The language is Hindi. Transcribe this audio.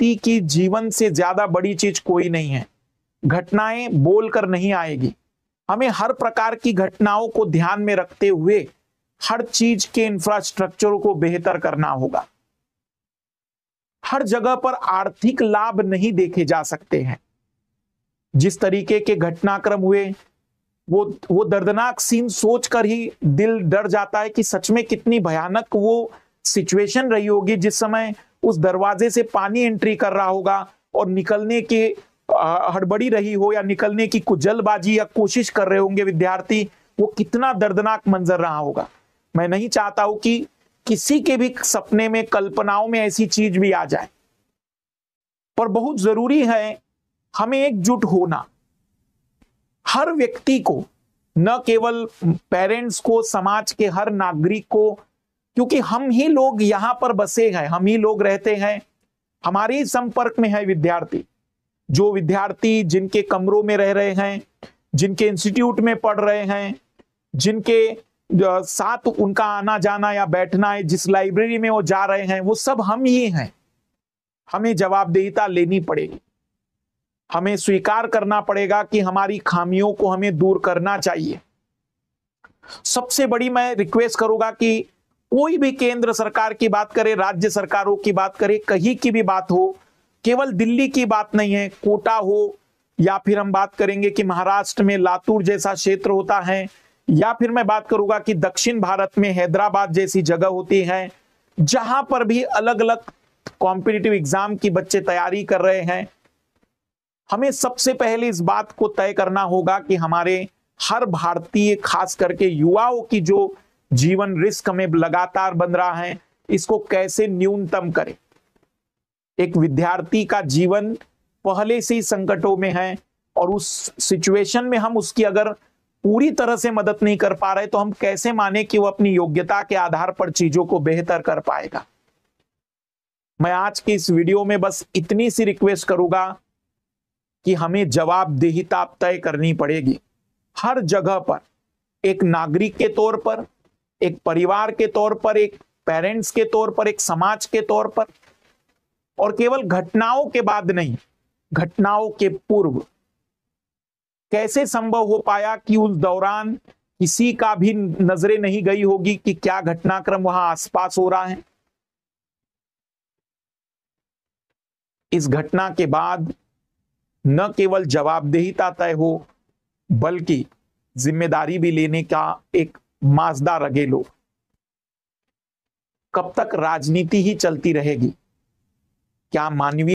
व्यक्ति की जीवन से ज्यादा बड़ी चीज कोई नहीं है घटनाएं बोलकर नहीं आएगी हमें हर प्रकार की घटनाओं को ध्यान में रखते हुए हर चीज के इंफ्रास्ट्रक्चर को बेहतर करना होगा हर जगह पर आर्थिक लाभ नहीं देखे जा सकते हैं जिस तरीके के घटनाक्रम हुए वो वो दर्दनाक सीन सोचकर ही दिल डर जाता है कि सच में कितनी भयानक वो सिचुएशन रही होगी जिस समय उस दरवाजे से पानी एंट्री कर रहा होगा और निकलने के हड़बड़ी रही हो या निकलने की कुजलबाजी या कोशिश कर रहे होंगे विद्यार्थी वो कितना दर्दनाक मंजर रहा होगा मैं नहीं चाहता हूं कि किसी के भी सपने में कल्पनाओं में ऐसी चीज भी आ जाए पर बहुत जरूरी है हमें एकजुट होना हर व्यक्ति को न केवल पेरेंट्स को समाज के हर नागरिक को क्योंकि हम ही लोग यहां पर बसे हैं हम ही लोग रहते हैं हमारे संपर्क में है विद्यार्थी जो विद्यार्थी जिनके कमरों में रह रहे हैं जिनके इंस्टीट्यूट में पढ़ रहे हैं जिनके साथ उनका आना जाना या बैठना है जिस लाइब्रेरी में वो जा रहे हैं वो सब हम ही हैं हमें जवाबदेहिता लेनी पड़ेगी हमें स्वीकार करना पड़ेगा कि हमारी खामियों को हमें दूर करना चाहिए सबसे बड़ी मैं रिक्वेस्ट करूंगा कि कोई भी केंद्र सरकार की बात करे राज्य सरकारों की बात करे कहीं की भी बात हो केवल दिल्ली की बात नहीं है कोटा हो या फिर हम बात करेंगे कि महाराष्ट्र में लातूर जैसा क्षेत्र होता है या फिर मैं बात करूंगा कि दक्षिण भारत में हैदराबाद जैसी जगह होती है जहां पर भी अलग अलग कॉम्पिटेटिव एग्जाम की बच्चे तैयारी कर रहे हैं हमें सबसे पहले इस बात को तय करना होगा कि हमारे हर भारतीय खास करके युवाओं की जो जीवन रिस्क में लगातार बन रहा है इसको कैसे न्यूनतम करें एक विद्यार्थी का जीवन पहले से ही संकटों में है और उस सिचुएशन में हम उसकी अगर पूरी तरह से मदद नहीं कर पा रहे तो हम कैसे माने कि वो अपनी योग्यता के आधार पर चीजों को बेहतर कर पाएगा मैं आज की इस वीडियो में बस इतनी सी रिक्वेस्ट करूंगा कि हमें जवाबदेहिता तय करनी पड़ेगी हर जगह पर एक नागरिक के तौर पर एक परिवार के तौर पर एक पेरेंट्स के तौर पर एक समाज के तौर पर और केवल घटनाओं के बाद नहीं घटनाओं के पूर्व कैसे संभव हो पाया कि उस दौरान किसी का भी नजरे नहीं गई होगी कि क्या घटनाक्रम वहां आसपास हो रहा है इस घटना के बाद न केवल जवाबदेही तय हो बल्कि जिम्मेदारी भी लेने का एक माजदा रगेलो कब तक राजनीति ही चलती रहेगी क्या मानवीय